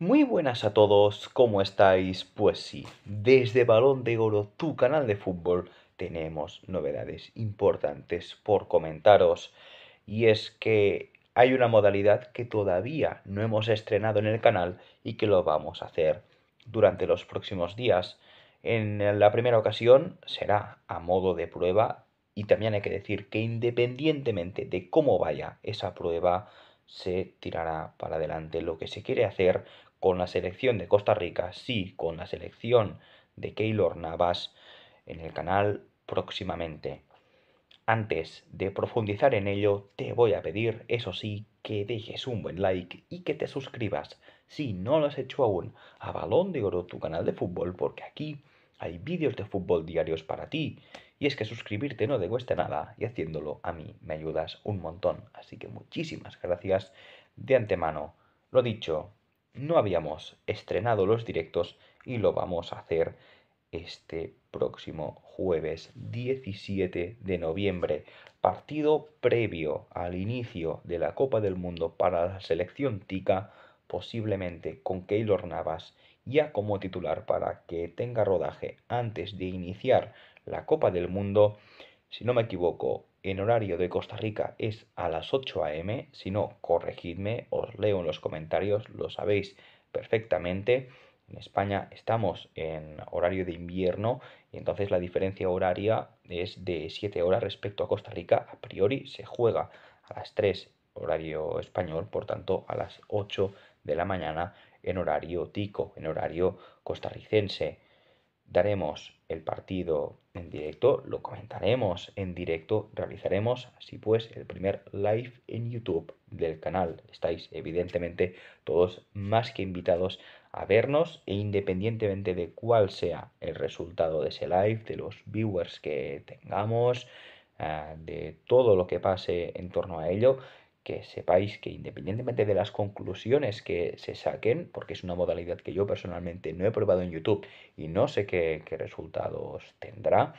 Muy buenas a todos, ¿cómo estáis? Pues sí, desde Balón de Oro, tu canal de fútbol, tenemos novedades importantes por comentaros. Y es que hay una modalidad que todavía no hemos estrenado en el canal y que lo vamos a hacer durante los próximos días. En la primera ocasión será a modo de prueba y también hay que decir que independientemente de cómo vaya esa prueba, se tirará para adelante lo que se quiere hacer con la selección de Costa Rica, sí, con la selección de Keylor Navas en el canal próximamente. Antes de profundizar en ello, te voy a pedir, eso sí, que dejes un buen like y que te suscribas, si no lo has hecho aún, a Balón de Oro, tu canal de fútbol, porque aquí hay vídeos de fútbol diarios para ti. Y es que suscribirte no te cuesta nada y haciéndolo a mí me ayudas un montón. Así que muchísimas gracias de antemano. Lo dicho, no habíamos estrenado los directos y lo vamos a hacer este próximo jueves 17 de noviembre, partido previo al inicio de la Copa del Mundo para la selección tica, posiblemente con Keylor Navas ya como titular para que tenga rodaje antes de iniciar la Copa del Mundo. Si no me equivoco, en horario de Costa Rica es a las 8 a.m. Si no, corregidme, os leo en los comentarios, lo sabéis perfectamente. En España estamos en horario de invierno y entonces la diferencia horaria es de 7 horas respecto a Costa Rica. A priori se juega a las 3 horario español, por tanto a las 8 de la mañana en horario tico, en horario costarricense. Daremos el partido en directo, lo comentaremos en directo, realizaremos así pues el primer live en YouTube del canal. Estáis evidentemente todos más que invitados a vernos e independientemente de cuál sea el resultado de ese live, de los viewers que tengamos, ah, de todo lo que pase en torno a ello, que sepáis que independientemente de las conclusiones que se saquen, porque es una modalidad que yo personalmente no he probado en YouTube y no sé qué, resultados tendrá,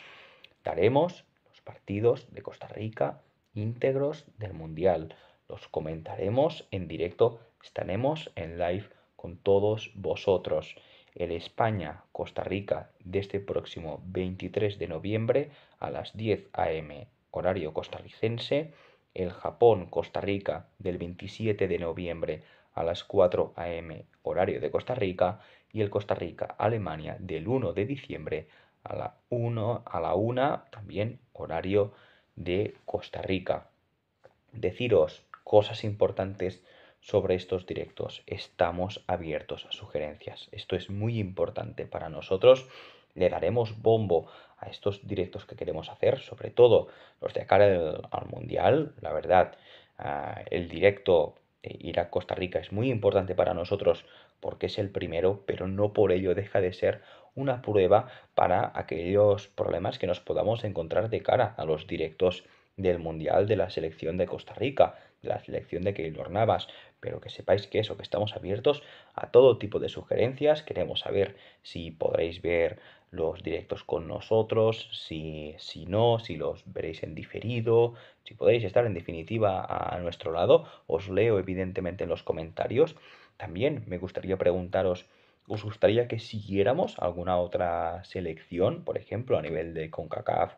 daremos los partidos de Costa Rica íntegros del Mundial. Los comentaremos en directo, estaremos en live con todos vosotros. El España-Costa Rica de este próximo 23 de noviembre a las 10 am horario costarricense el Japón-Costa Rica del 27 de noviembre a las 4 a.m. horario de Costa Rica y el Costa Rica-Alemania del 1 de diciembre a la 1 a la 1 también horario de Costa Rica. Deciros cosas importantes sobre estos directos. Estamos abiertos a sugerencias. Esto es muy importante para nosotros le daremos bombo a estos directos que queremos hacer, sobre todo los de cara al, Mundial, la verdad, ah, el directo eh, ir a Costa Rica es muy importante para nosotros porque es el primero, pero no por ello deja de ser una prueba para aquellos problemas que nos podamos encontrar de cara a los directos del Mundial de la selección de Costa Rica, de la selección de Keylor Navas, pero que sepáis que eso, que estamos abiertos a todo tipo de sugerencias, queremos saber si podréis ver los directos con nosotros, si, si no, si los veréis en diferido, si podéis estar en definitiva a nuestro lado, os leo evidentemente en los comentarios. También me gustaría preguntaros, ¿os gustaría que siguiéramos alguna otra selección, por ejemplo, a nivel de CONCACAF?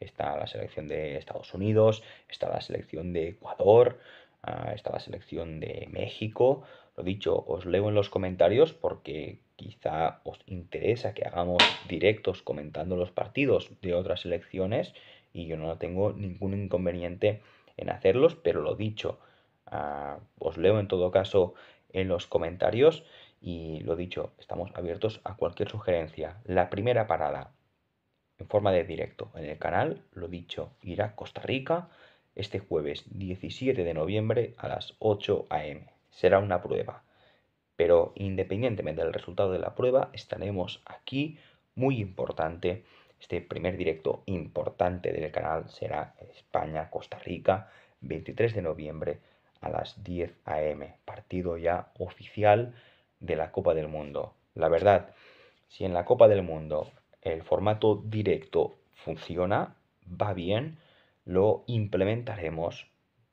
Está la selección de Estados Unidos, está la selección de Ecuador, está la selección de México. Lo dicho, os leo en los comentarios porque quizá os interesa que hagamos directos comentando los partidos de otras selecciones y yo no tengo ningún inconveniente en hacerlos, pero lo dicho, os leo en todo caso en los comentarios y lo dicho, estamos abiertos a cualquier sugerencia. La primera parada en forma de directo en el canal, lo dicho, irá a Costa Rica este jueves 17 de noviembre a las 8 am. Será una prueba. Pero independientemente del resultado de la prueba, estaremos aquí, muy importante. Este primer directo importante del canal será España-Costa Rica, 23 de noviembre a las 10 am, partido ya oficial de la Copa del Mundo. La verdad, si en la Copa del Mundo el formato directo funciona, va bien, lo implementaremos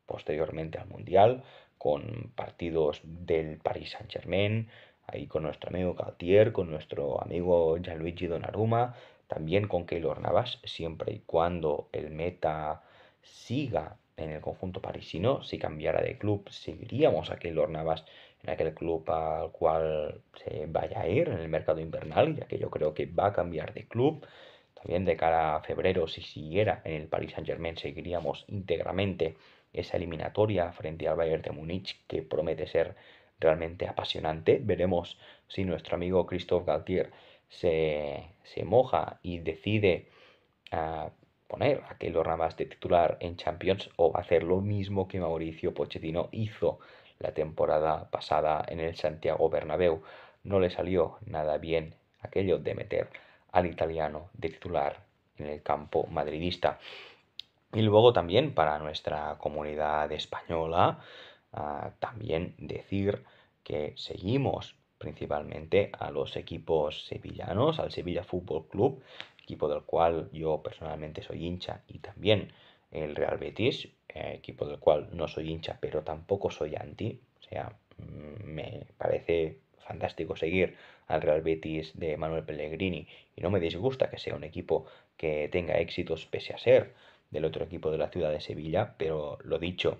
posteriormente al Mundial con partidos del Paris Saint Germain, ahí con nuestro amigo Galtier, con nuestro amigo Gianluigi Donnarumma, también con Keylor Navas, siempre y cuando el meta siga en el conjunto parisino, si cambiara de club, seguiríamos a Keylor Navas en aquel club al cual se vaya a ir en el mercado invernal, ya que yo creo que va a cambiar de club. También de cara a febrero, si siguiera en el Paris Saint-Germain, seguiríamos íntegramente esa eliminatoria frente al Bayern de Múnich, que promete ser realmente apasionante. Veremos si nuestro amigo Christophe Galtier se, moja y decide ah, poner a Keylor más de titular en Champions o va a hacer lo mismo que Mauricio Pochettino hizo la temporada pasada en el Santiago Bernabéu. No le salió nada bien aquello de meter al italiano de titular en el campo madridista. Y luego también para nuestra comunidad española, ah, también decir que seguimos principalmente a los equipos sevillanos, al Sevilla Fútbol Club, equipo del cual yo personalmente soy hincha, y también el Real Betis, eh, equipo del cual no soy hincha, pero tampoco soy anti. O sea, mm, me parece fantástico seguir al Real Betis de Manuel Pellegrini y no me disgusta que sea un equipo que tenga éxitos pese a ser del otro equipo de la ciudad de Sevilla, pero lo dicho,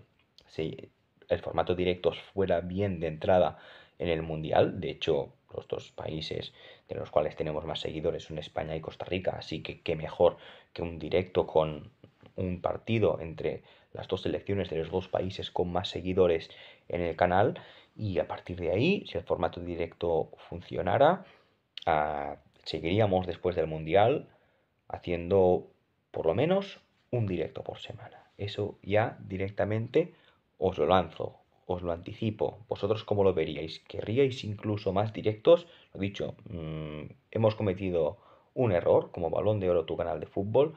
si el formato directo fuera bien de entrada en el Mundial, de hecho los dos países de los cuales tenemos más seguidores son España y Costa Rica, así que qué mejor que un directo con un partido entre las dos selecciones de los dos países con más seguidores en el canal y a partir de ahí, si el formato directo funcionara, ah, seguiríamos después del Mundial haciendo por lo menos un directo por semana. Eso ya directamente os lo lanzo, os lo anticipo. ¿Vosotros cómo lo veríais? ¿Querríais incluso más directos? Lo dicho, mm, hemos cometido un error como balón de oro tu canal de fútbol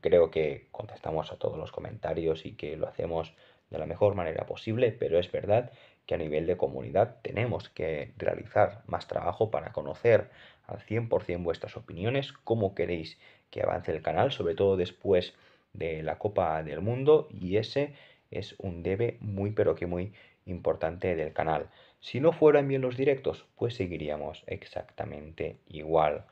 creo que contestamos a todos los comentarios y que lo hacemos de la mejor manera posible, pero es verdad que a nivel de comunidad tenemos que realizar más trabajo para conocer al 100% vuestras opiniones, cómo queréis que avance el canal, sobre todo después de la Copa del Mundo y ese es un debe muy pero que muy importante del canal. Si no fueran bien los directos, pues seguiríamos exactamente igual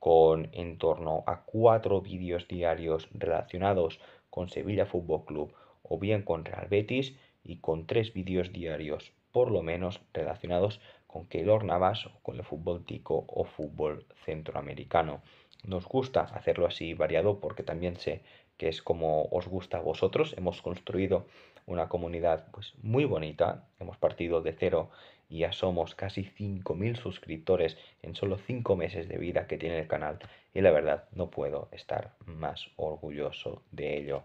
con en torno a cuatro vídeos diarios relacionados con Sevilla Fútbol Club o bien con Real Betis y con tres vídeos diarios por lo menos relacionados con Keylor Navas o con el fútbol tico o fútbol centroamericano. Nos gusta hacerlo así variado porque también sé que es como os gusta a vosotros. Hemos construido una comunidad pues, muy bonita, hemos partido de cero y ya somos casi 5.000 suscriptores en solo 5 meses de vida que tiene el canal y la verdad no puedo estar más orgulloso de ello.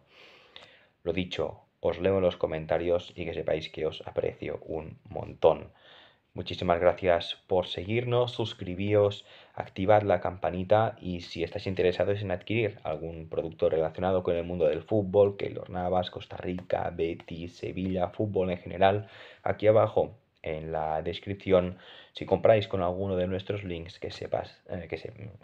Lo dicho, os leo en los comentarios y que sepáis que os aprecio un montón. Muchísimas gracias por seguirnos, suscribíos, activad la campanita y si estáis interesados en adquirir algún producto relacionado con el mundo del fútbol, que Navas, Costa Rica, Betis, Sevilla, fútbol en general, aquí abajo en la descripción. Si compráis con alguno de nuestros links, que, sepas, eh, que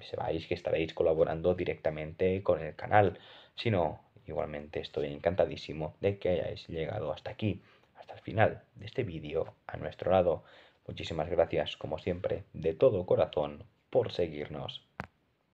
sepáis que estaréis colaborando directamente con el canal. Si no, igualmente estoy encantadísimo de que hayáis llegado hasta aquí, hasta el final de este vídeo a nuestro lado. Muchísimas gracias, como siempre, de todo corazón por seguirnos.